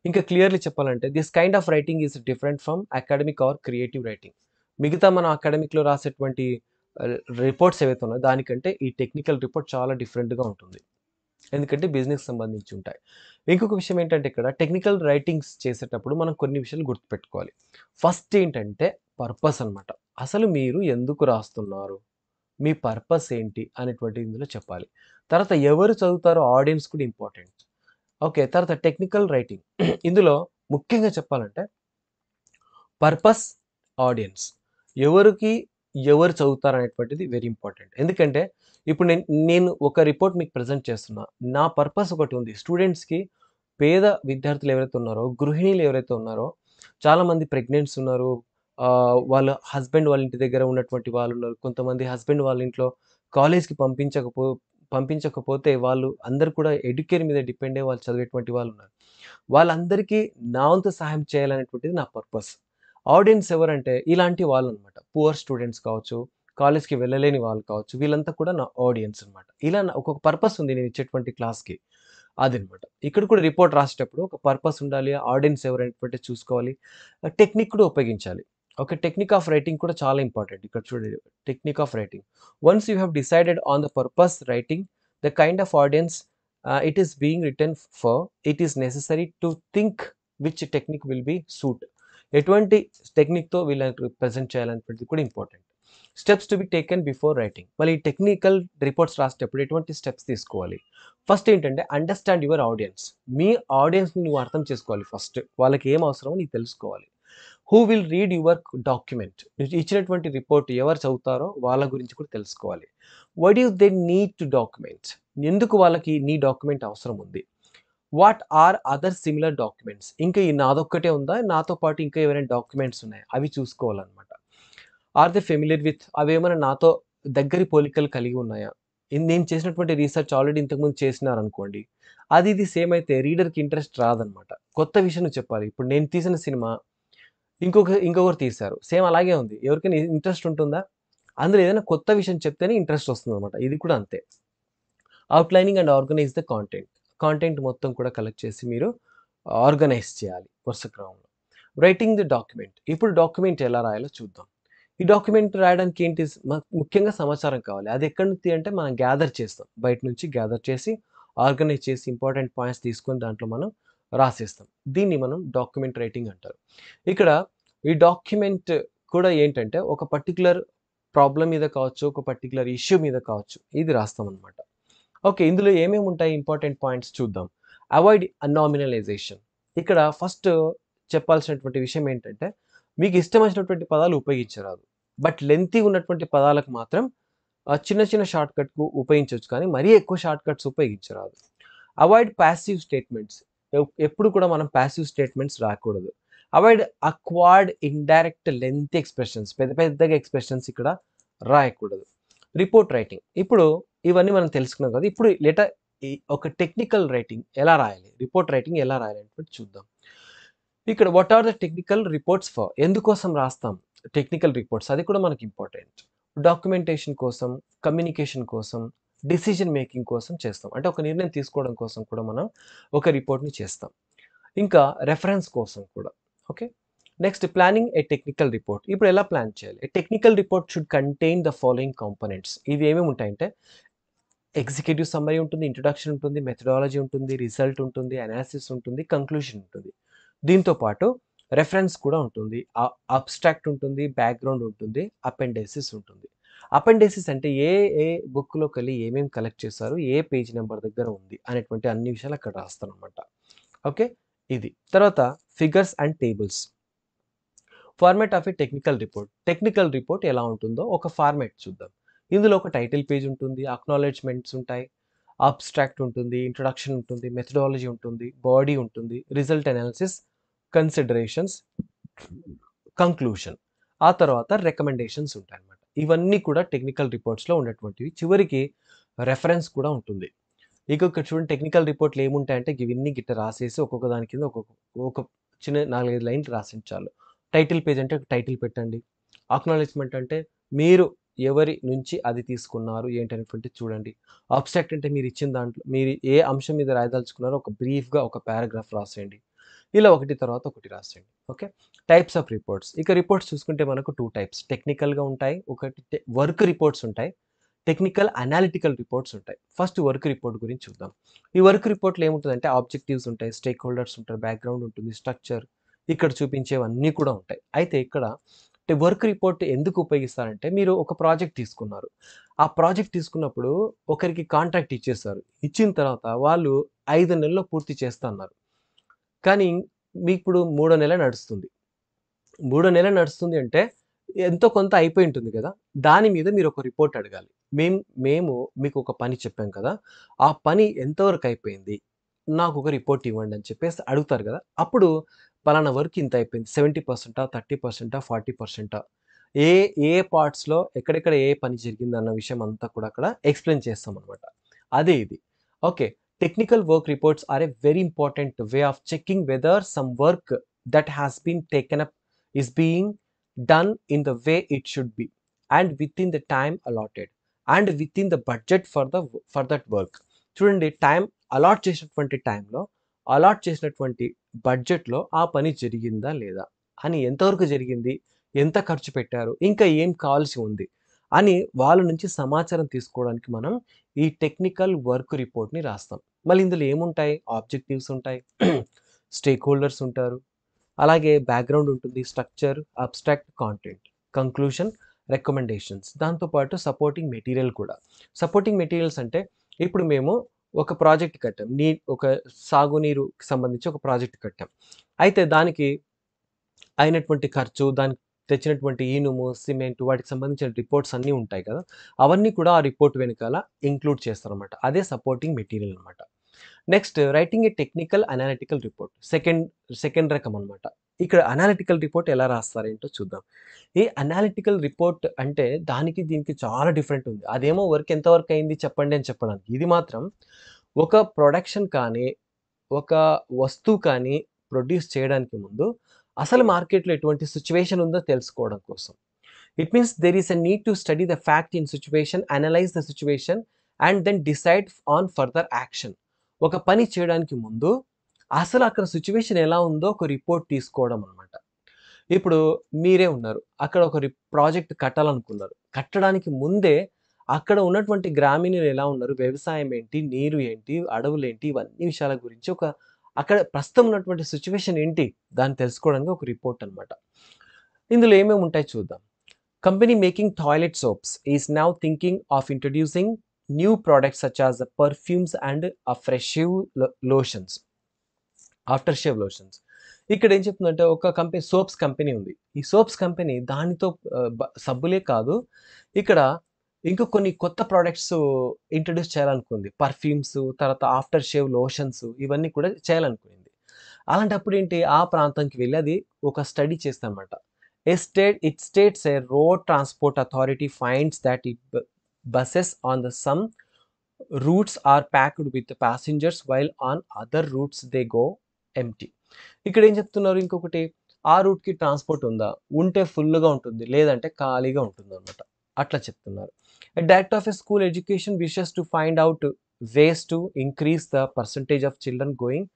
ఇంకా క్లియర్లీ చెప్పాలంటే this kind of writing is different from academic or creative writing మిగతా మనం అకాడమిక్లో రాసేటువంటి రిపోర్ట్స్ uh, ఏవైతే ఉన్నాయో దానికంటే ఈ టెక్నికల్ రిపోర్ట్ చాలా డిఫరెంట్గా ఉంటుంది ఎందుకంటే బిజినెస్ సంబంధించి ఉంటాయి ఇంకొక విషయం ఏంటంటే ఇక్కడ టెక్నికల్ రైటింగ్స్ చేసేటప్పుడు మనం కొన్ని విషయాలు గుర్తుపెట్టుకోవాలి ఫస్ట్ ఏంటంటే పర్పస్ అనమాట అసలు మీరు ఎందుకు రాస్తున్నారు మీ పర్పస్ ఏంటి అనేటువంటి ఇందులో చెప్పాలి తర్వాత ఎవరు చదువుతారో ఆడియన్స్ కూడా ఇంపార్టెంట్ ఓకే తర్వాత టెక్నికల్ రైటింగ్ ఇందులో ముఖ్యంగా చెప్పాలంటే పర్పస్ ఆడియన్స్ ఎవరికి ఎవరు చదువుతారు అనేటువంటిది వెరీ ఇంపార్టెంట్ ఎందుకంటే ఇప్పుడు నేను నేను ఒక రిపోర్ట్ మీకు ప్రజెంట్ చేస్తున్నా నా పర్పస్ ఒకటి ఉంది స్టూడెంట్స్కి పేద విద్యార్థులు ఎవరైతే ఉన్నారో గృహిణీలు ఎవరైతే ఉన్నారో చాలామంది ప్రెగ్నెంట్స్ ఉన్నారు వాళ్ళ హస్బెండ్ వాళ్ళ ఇంటి దగ్గర ఉన్నటువంటి వాళ్ళు ఉన్నారు కొంతమంది హస్బెండ్ వాళ్ళ ఇంట్లో కాలేజ్కి పంపించకపో పంపించకపోతే వాళ్ళు అందరు కూడా ఎడ్యుకేర్ మీద డిపెండ్ అయ్యి వాళ్ళు చదివేటువంటి వాళ్ళు ఉన్నారు వాళ్ళందరికీ నా వంతు సహాయం చేయాలనేటువంటిది నా పర్పస్ ఆడియన్స్ ఎవరంటే ఇలాంటి వాళ్ళు అనమాట పువర్ స్టూడెంట్స్ కావచ్చు కాలేజ్కి వెళ్ళలేని వాళ్ళు కావచ్చు వీళ్ళంతా కూడా నా ఆడియన్స్ అనమాట ఇలా ఒక్కొక్క పర్పస్ ఉంది నేను ఇచ్చేటువంటి క్లాస్కి అదనమాట ఇక్కడ కూడా రిపోర్ట్ రాసేటప్పుడు ఒక పర్పస్ ఉండాలి ఆడియన్స్ ఎవరైనటువంటి చూసుకోవాలి టెక్నిక్ కూడా ఉపయోగించాలి ఒక టెక్నిక్ ఆఫ్ రైటింగ్ కూడా చాలా ఇంపార్టెంట్ ఇక్కడ చూడండి technique of writing once you have decided on the purpose writing the kind of audience it is being written for it is necessary to think which technique will be suit ఎటువంటి టెక్నిక్తో వీళ్ళకి present చేయాలనేటువంటిది కూడా important steps to be taken before writing మళ్ళీ ఈ technical reports రాసేటప్పుడు ఎటువంటి steps తీసుకోవాలి ఫస్ట్ ఏంటంటే అండర్స్టాండ్ యువర్ ఆడియన్స్ మీ ఆడియన్స్ని నువ్వు అర్థం చేసుకోవాలి ఫస్ట్ వాళ్ళకి ఏం అవసరమో నీకు తెలుసుకోవాలి who will read your document ఇచ్చినటువంటి రిపోర్ట్ ఎవరు చదువుతారో వాళ్ళ గురించి కూడా తెలుసుకోవాలి what you they need to documents ఎందుకు వాళ్ళకి నీ డాక్యుమెంట్ అవసరం ఉంది what are other similar documents ఇంకా ఈ నాదొక్కటే ఉందా నాతో పాటు ఇంకా ఏమైనా డాక్యుమెంట్స్ ఉన్నాయి అవి చూసుకోవాలన్నమాట ఆర్ దే ఫెమిలియర్ విత్ అవేమైనా నాతో దగ్గరి పోలికలు కలిగి ఉన్నాయా నేను చేసినటువంటి రీసెర్చ్ ఆల్రెడీ ఇంతకుముందు చేసినారనుకోండి అది ఇది సేమ్ అయితే రీడర్కి ఇంట్రెస్ట్ రాదనమాట కొత్త విషయం చెప్పాలి ఇప్పుడు నేను తీసిన సినిమా ఇంకొక ఇంకొకరు తీశారు సేమ్ అలాగే ఉంది ఎవరికైనా ఇంట్రెస్ట్ ఉంటుందా అందులో ఏదైనా కొత్త విషయం చెప్తేనే ఇంట్రెస్ట్ వస్తుంది అనమాట ఇది కూడా అంతే outlining and organize the content content మొత్తం కూడా కలెక్ట్ చేసి మీరు ఆర్గనైజ్ చేయాలి వరుస క్రమంలో రైటింగ్ ది డాక్యుమెంట్ ఇప్పుడు డాక్యుమెంట్ ఎలా రాయాలో చూద్దాం ఈ డాక్యుమెంట్ రాయడానికి ఏంటి ముఖ్యంగా సమాచారం కావాలి అది ఎక్కడి నుంచి అంటే మనం గ్యాదర్ చేస్తాం బయట నుంచి గ్యాదర్ చేసి ఆర్గనైజ్ చేసి ఇంపార్టెంట్ పాయింట్స్ తీసుకొని దాంట్లో మనం రాసేస్తాం దీన్ని మనం డాక్యుమెంట్ రైటింగ్ అంటారు ఇక్కడ ఈ డాక్యుమెంట్ కూడా ఏంటంటే ఒక పర్టికులర్ ప్రాబ్లం మీద కావచ్చు ఒక పర్టికులర్ ఇష్యూ మీద కావచ్చు ఇది రాస్తాం అనమాట ఓకే ఇందులో ఏమేమి ఉంటాయి ఇంపార్టెంట్ పాయింట్స్ చూద్దాం అవాయిడ్ అన్నామినలైజేషన్ ఇక్కడ ఫస్ట్ చెప్పాల్సినటువంటి విషయం ఏంటంటే మీకు ఇష్టం వచ్చినటువంటి పదాలు ఉపయోగించరాదు బట్ లెంతీ ఉన్నటువంటి పదాలకు మాత్రం చిన్న చిన్న షార్ట్ కట్కు ఉపయోగించవచ్చు కానీ మరీ ఎక్కువ షార్ట్ కట్స్ ఉపయోగించరాదు అవాయిడ్ ప్యాసివ్ స్టేట్మెంట్స్ ఎప్పుడు కూడా మనం ప్యాసివ్ స్టేట్మెంట్స్ రాకూడదు avoid awkward indirect length expressions పెద్ద పెద్దగా ఎక్స్ప్రెషన్స్ ఇక్కడ రాయకూడదు రిపోర్ట్ రైటింగ్ ఇప్పుడు ఇవన్నీ మనం తెలుసుకున్నాం కదా ఇప్పుడు లేటర్ ఒక టెక్నికల్ రైటింగ్ ఎలా రాయాలి రిపోర్ట్ రైటింగ్ ఎలా రాయాలి అంటే చూద్దాం ఇక్కడ what are the technical reports for ఎందుకోసం రాస్తాం టెక్నికల్ రిపోర్ట్స్ అది కూడా మనకి ఇంపార్టెంట్ డాక్యుమెంటేషన్ కోసం కమ్యూనికేషన్ కోసం డిసిజన్ మేకింగ్ కోసం చేస్తాం అంటే ఒక నిర్ణయం తీసుకోవడం కోసం కూడా మనం ఒక రిపోర్ట్ని చేస్తాం ఇంకా రెఫరెన్స్ కోసం కూడా okay next planning a technical report ఇప్పుడు ఎలా ప్లాన్ చేయాలి a technical report should contain the following components ఇవి ఏమేమి ఉంటాయంటే ఎగ్జిక్యూటివ్ సమ్మరీ ఉంటుంది ఇంట్రొడక్షన్ ఉంటుంది మెథడాలజీ ఉంటుంది రిజల్ట్ ఉంటుంది అనాలిసిస్ ఉంటుంది కంక్లూషన్ ఉంటుంది దీంతో పాటు రెఫరెన్స్ కూడా ఉంటుంది అబ్స్ట్రాక్ట్ ఉంటుంది బ్యాక్గ్రౌండ్ ఉంటుంది అపెండైసిస్ ఉంటుంది అపెండెసిస్ అంటే ఏ ఏ బుక్లో కలిగి ఏమేమి కలెక్ట్ చేస్తారు ఏ పేజ్ నెంబర్ దగ్గర ఉంది అనేటువంటి అన్ని విషయాలు అక్కడ రాస్తాను అనమాట ఓకే ఇది తర్వాత figures and tables format of a technical report technical report ఎలా ఉంటుందో ఒక ఫార్మాట్ చూద్దాం ఇందులో ఒక టైటిల్ పేజ్ ఉంటుంది అక్నాలెడ్జ్మెంట్స్ ఉంటాయి అబ్స్ట్రాక్ట్ ఉంటుంది ఇంట్రడక్షన్ ఉంటుంది మెథడాలజీ ఉంటుంది బాడీ ఉంటుంది రిజల్ట్ అనాలిసిస్ కన్సిడరేషన్స్ కంక్లూషన్ ఆ తర్వాత రికమెండేషన్స్ ఉంటాయి అన్నమాట ఇవన్నీ కూడా టెక్నికల్ రిపోర్ట్స్లో ఉండేటువంటివి చివరికి రెఫరెన్స్ కూడా ఉంటుంది ఇంకొక చూడండి టెక్నికల్ రిపోర్ట్లు ఏముంటాయంటే ఇవన్నీ గిట్ట రాసేసి ఒక్కొక్క దాని కింద ఒక్కొక్క ఒక చిన్న నాలుగైదు లైన్లు రాసించాలి టైటిల్ పేజ్ అంటే టైటిల్ పెట్టండి అక్నాలెడ్జ్మెంట్ అంటే మీరు ఎవరి నుంచి అది తీసుకున్నారు ఏంటనేటువంటి చూడండి అబ్స్ట్రాక్ట్ అంటే మీరు ఇచ్చిన దాంట్లో మీరు ఏ అంశం మీద రాయదలుచుకున్నారో ఒక బ్రీఫ్గా ఒక పారాగ్రాఫ్ రాసేయండి ఇలా ఒకటి తర్వాత ఒకటి రాసేయండి ఓకే టైప్స్ ఆఫ్ రిపోర్ట్స్ ఇక రిపోర్ట్స్ చూసుకుంటే మనకు టూ టైప్స్ టెక్నికల్గా ఉంటాయి ఒకటి వర్క్ రిపోర్ట్స్ ఉంటాయి టెక్నికల్ అనాలిటికల్ రిపోర్ట్స్ ఉంటాయి ఫస్ట్ వర్క్ రిపోర్ట్ గురించి చూద్దాం ఈ వర్క్ రిపోర్ట్లో ఏముంటుందంటే ఆబ్జెక్టివ్స్ ఉంటాయి స్టేక్ హోల్డర్స్ ఉంటారు బ్యాక్గ్రౌండ్ ఉంటుంది స్ట్రక్చర్ ఇక్కడ చూపించేవన్నీ కూడా ఉంటాయి అయితే ఇక్కడ వర్క్ రిపోర్ట్ ఎందుకు ఉపయోగిస్తారంటే మీరు ఒక ప్రాజెక్ట్ తీసుకున్నారు ఆ ప్రాజెక్ట్ తీసుకున్నప్పుడు ఒకరికి కాంట్రాక్ట్ ఇచ్చేస్తారు ఇచ్చిన తర్వాత వాళ్ళు ఐదు నెలల్లో పూర్తి అన్నారు కానీ మీకు ఇప్పుడు మూడో నెల నడుస్తుంది మూడో నెల నడుస్తుంది అంటే ఎంతో కొంత అయిపోయి ఉంటుంది కదా దాని మీద మీరు ఒక రిపోర్ట్ అడగాలి మేము మేము మీకు ఒక పని చెప్పాం కదా ఆ పని ఎంతవరకు అయిపోయింది నాకు ఒక రిపోర్ట్ ఇవ్వండి అని చెప్పేసి అడుగుతారు కదా అప్పుడు పలానా వర్క్ ఇంత అయిపోయింది సెవెంటీ పర్సెంటా థర్టీ పర్సెంటా ఫార్టీ పర్సెంటా ఏ ఏ పార్ట్స్లో ఎక్కడెక్కడ ఏ పని జరిగింది అన్న విషయం అంతా కూడా అక్కడ ఎక్స్ప్లెయిన్ చేస్తాం అనమాట అదే ఇది okay technical work reports are a very important way of checking whether some work that has been taken up is being done in the way it should be and within the time allotted and with in the budget for the for that work చూడండి time allot చేసినటువంటి టైంలో allot చేసినటువంటి బడ్జెట్లో ఆ పని జరిగిందా లేదా అని ఎంతవరకు జరిగింది ఎంత ఖర్చు పెట్టారు ఇంకా ఏం కావాల్సి ఉంది అని వాళ్ళ నుంచి సమాచారం తీసుకోవడానికి మనం ఈ టెక్నికల్ వర్క్ రిపోర్ట్ని రాస్తాం మళ్ళీ ఇందులో ఏముంటాయి ఆబ్జెక్టివ్స్ ఉంటాయి స్టేక్ హోల్డర్స్ ఉంటారు అలాగే బ్యాక్గ్రౌండ్ ఉంటుంది structure abstract content conclusion recommendations దాంతోపాటు సపోర్టింగ్ మెటీరియల్ కూడా సపోర్టింగ్ మెటీరియల్స్ అంటే ఇప్పుడు మేము ఒక ప్రాజెక్ట్ కట్టాం నీ ఒక సాగునీరుకి సంబంధించి ఒక ప్రాజెక్ట్ కట్టాం అయితే దానికి అయినటువంటి ఖర్చు దానికి తెచ్చినటువంటి ఈనుము సిమెంట్ వాటికి సంబంధించిన రిపోర్ట్స్ అన్నీ ఉంటాయి కదా అవన్నీ కూడా ఆ రిపోర్ట్ వెనకాల ఇంక్లూడ్ చేస్తారనమాట అదే సపోర్టింగ్ మెటీరియల్ అనమాట next writing a technical analytical report second second రకం అనమాట ఇక్కడ అనాలిటికల్ రిపోర్ట్ ఎలా రాస్తారేంటో చూద్దాం ఈ అనాలిటికల్ రిపోర్ట్ అంటే దానికి దీనికి చాలా డిఫరెంట్ ఉంది అదేమో వర్క్ ఎంతవరకు అయింది చెప్పండి అని చెప్పడానికి ఇది మాత్రం ఒక ప్రొడక్షన్ కానీ ఒక వస్తువు కానీ ప్రొడ్యూస్ చేయడానికి ముందు అసలు hmm. మార్కెట్లో ఎటువంటి సిచ్యువేషన్ ఉందో తెలుసుకోవడం కోసం it means there is a need to study the fact in situation analyze the situation and then decide on further action ఒక పని చేయడానికి ముందు అసలు అక్కడ సిచ్యువేషన్ ఎలా ఉందో ఒక రిపోర్ట్ తీసుకోవడం అనమాట ఇప్పుడు మీరే ఉన్నారు అక్కడ ఒక ప్రాజెక్ట్ కట్టాలనుకున్నారు కట్టడానికి ముందే అక్కడ ఉన్నటువంటి గ్రామీణులు ఎలా ఉన్నారు వ్యవసాయం ఏంటి నీరు ఏంటి అడవులు ఏంటి ఇవన్నీ విషయాల గురించి ఒక అక్కడ ప్రస్తుతం ఉన్నటువంటి సిచ్యువేషన్ ఏంటి దాన్ని తెలుసుకోవడానికి ఒక రిపోర్ట్ అనమాట ఇందులో ఏమేమి ఉంటాయి చూద్దాం company making toilet soaps is now thinking of introducing new products such as perfumes and shave lotions after shave lotions ఇక్కడ ఏం చెప్తుందంటే ఒక కంపెనీ సోప్స్ కంపెనీ ఉంది ఈ సోప్స్ కంపెనీ దానితో సబ్బులే కాదు ఇక్కడ ఇంకా కొన్ని కొత్త ప్రోడక్ట్స్ ఇంట్రడ్యూస్ చేయాలనుకుంది పర్ఫ్యూమ్స్ తర్వాత ఆఫ్టర్ షేవ్ లోషన్స్ ఇవన్నీ కూడా చేయాలనుకుంది అలాంటప్పుడు ఏంటి ఆ ప్రాంతానికి వెళ్ళి అది ఒక స్టడీ చేస్తానమాట a state it states a road transport authority finds that it buses on the some routes are packed with passengers while on other routes they go empty ఇక్కడ ఏం చెప్తున్నారు ఇంకొకటి ఆ రూట్కి ట్రాన్స్పోర్ట్ ఉందా ఉంటే ఫుల్గా ఉంటుంది లేదంటే ఖాళీగా ఉంటుంది అనమాట అట్లా చెప్తున్నారు A of a school education wishes to find out ways to to the the of children going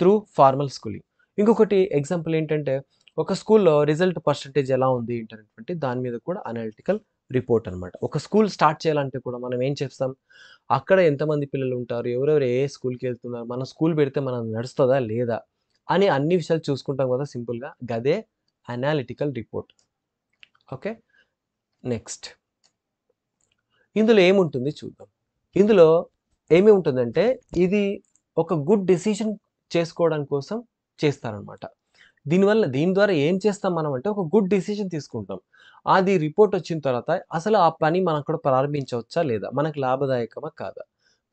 through formal formal ఇంకొకటి ఎగ్జాంపుల్ ఏంటంటే ఒక స్కూల్లో రిజల్ట్ పర్సంటేజ్ ఎలా ఉంది ఏంటనేటువంటి దాని మీద కూడా అనాలిటికల్ రిపోర్ట్ అనమాట ఒక స్కూల్ స్టార్ట్ చేయాలంటే కూడా మనం ఏం చెప్తాం అక్కడ ఎంతమంది పిల్లలు ఉంటారు ఎవరెవరు ఏ స్కూల్కి వెళ్తున్నారు మన స్కూల్ పెడితే మనం నడుస్తుందా లేదా అని అన్ని విషయాలు చూసుకుంటాం కదా సింపుల్గా గదే అనాలిటికల్ రిపోర్ట్ ఓకే నెక్స్ట్ ఇందులో ఏముంటుంది చూద్దాం ఇందులో ఏమి ఉంటుందంటే ఇది ఒక గుడ్ డెసిషన్ చేసుకోవడం కోసం చేస్తారనమాట దీనివల్ల దీని ద్వారా ఏం చేస్తాం మనం అంటే ఒక గుడ్ డెసిషన్ తీసుకుంటాం అది రిపోర్ట్ వచ్చిన తర్వాత అసలు ఆ పని మనం అక్కడ ప్రారంభించవచ్చా లేదా మనకు లాభదాయకమా కాదా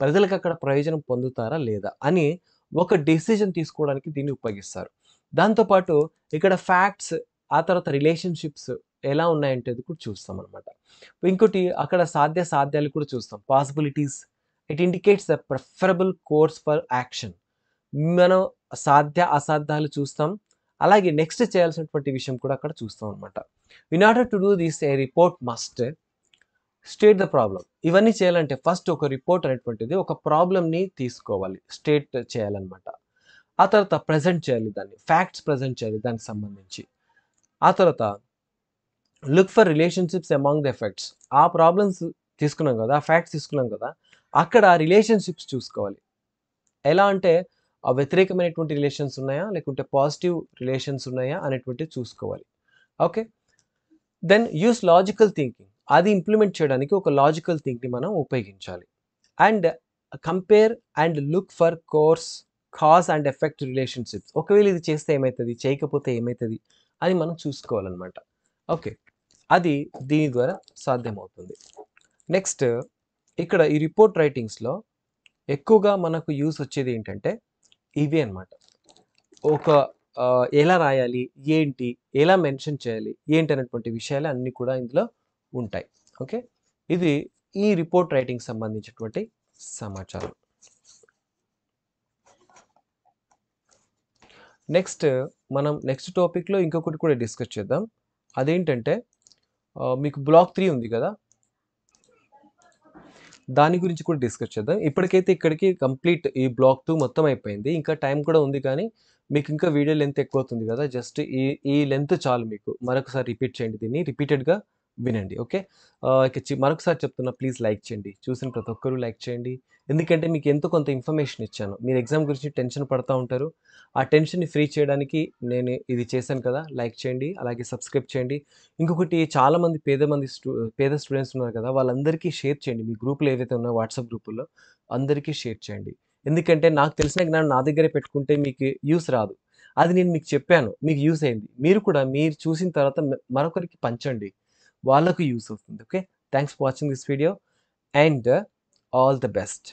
ప్రజలకు అక్కడ ప్రయోజనం పొందుతారా లేదా అని ఒక డెసిషన్ తీసుకోవడానికి దీన్ని ఉపయోగిస్తారు దాంతోపాటు ఇక్కడ ఫ్యాక్ట్స్ ఆ తర్వాత రిలేషన్షిప్స్ ఎలా ఉన్నాయంటే కూడా చూస్తాం అనమాట ఇంకోటి అక్కడ సాధ్య సాధ్యాలు కూడా చూస్తాం possibilities it indicates the preferable course for action మనం సాధ్య అసాధ్యాలు చూస్తాం అలాగే నెక్స్ట్ చేయాల్సినటువంటి విషయం కూడా అక్కడ చూస్తాం అనమాట in order to do this a report must state the problem ఇవన్నీ చేయాలంటే ఫస్ట్ ఒక రిపోర్ట్ అనేటువంటిది ఒక ప్రాబ్లమ్ని తీసుకోవాలి స్టేట్ చేయాలన్నమాట ఆ తర్వాత ప్రజెంట్ చేయాలి దాన్ని ఫ్యాక్ట్స్ ప్రజెంట్ చేయాలి దానికి సంబంధించి ఆ తర్వాత look for relationships among the effects ఆ ప్రాబ్లమ్స్ తీసుకున్నాం కదా ఆ ఫ్యాక్ట్స్ తీసుకున్నాం కదా అక్కడ రిలేషన్షిప్స్ చూసుకోవాలి ఎలా అంటే ఆ వ్యతిరేకమైనటువంటి రిలేషన్స్ ఉన్నాయా లేకుంటే పాజిటివ్ రిలేషన్స్ ఉన్నాయా అనేటువంటివి చూసుకోవాలి okay then use logical thinking అది ఇంప్లిమెంట్ చేయడానికి ఒక లాజికల్ థింక్ని మనం ఉపయోగించాలి and compare and look for course cause and effect relationships ఒకవేళ ఇది చేస్తే ఏమవుతుంది చేయకపోతే ఏమవుతుంది అని మనం చూసుకోవాలన్నమాట ఓకే అది దీని ద్వారా సాధ్యమవుతుంది నెక్స్ట్ ఇక్కడ ఈ రిపోర్ట్ రైటింగ్స్లో ఎక్కువగా మనకు యూస్ వచ్చేది ఏంటంటే ఇవి అనమాట ఒక ఎలా రాయాలి ఏంటి ఎలా మెన్షన్ చేయాలి ఏంటి అనేటువంటి విషయాలు అన్నీ కూడా ఇందులో ఉంటాయి ఓకే ఇది ఈ రిపోర్ట్ రైటింగ్ సంబంధించినటువంటి సమాచారం నెక్స్ట్ మనం నెక్స్ట్ టాపిక్లో ఇంకొకటి కూడా డిస్కస్ చేద్దాం అదేంటంటే మీకు బ్లాక్ త్రీ ఉంది కదా దాని గురించి కూడా డిస్కస్ చేద్దాం ఇప్పటికైతే ఇక్కడికి కంప్లీట్ ఈ బ్లాక్ టూ మొత్తం అయిపోయింది ఇంకా టైం కూడా ఉంది కానీ మీకు ఇంకా వీడియో లెంత్ ఎక్కువ అవుతుంది కదా జస్ట్ ఈ ఈ లెంత్ చాలు మీకు మరొకసారి రిపీట్ చేయండి దీన్ని రిపీటెడ్గా వినండి ఓకే ఇక మరొకసారి చెప్తున్నా ప్లీజ్ లైక్ చేయండి చూసిన ప్రతి ఒక్కరూ లైక్ చేయండి ఎందుకంటే మీకు ఎంతో కొంత ఇన్ఫర్మేషన్ ఇచ్చాను మీరు ఎగ్జామ్ గురించి టెన్షన్ పడుతూ ఉంటారు ఆ టెన్షన్ని ఫ్రీ చేయడానికి నేను ఇది చేశాను కదా లైక్ చేయండి అలాగే సబ్స్క్రైబ్ చేయండి ఇంకొకటి చాలామంది పేద మంది స్టూ పేద స్టూడెంట్స్ ఉన్నారు కదా వాళ్ళందరికీ షేర్ చేయండి మీ గ్రూపులు ఏవైతే ఉన్నాయో వాట్సాప్ గ్రూపుల్లో అందరికీ షేర్ చేయండి ఎందుకంటే నాకు తెలిసిన జ్ఞానం నా దగ్గరే పెట్టుకుంటే మీకు యూస్ రాదు అది నేను మీకు చెప్పాను మీకు యూస్ అయింది మీరు కూడా మీరు చూసిన తర్వాత మరొకరికి పంచండి వాళ్ళకు యూస్ అవుతుంది okay thanks for watching this video and all the best